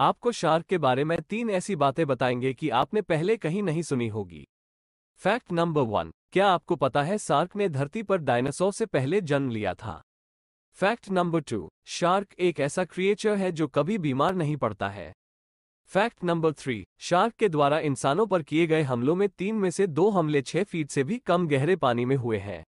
आपको शार्क के बारे में तीन ऐसी बातें बताएंगे कि आपने पहले कहीं नहीं सुनी होगी फैक्ट नंबर वन क्या आपको पता है शार्क ने धरती पर डायनासोर से पहले जन्म लिया था फैक्ट नंबर टू शार्क एक ऐसा क्रिएचर है जो कभी बीमार नहीं पड़ता है फैक्ट नंबर थ्री शार्क के द्वारा इंसानों पर किए गए हमलों में तीन में से दो हमले छह फीट से भी कम गहरे पानी में हुए हैं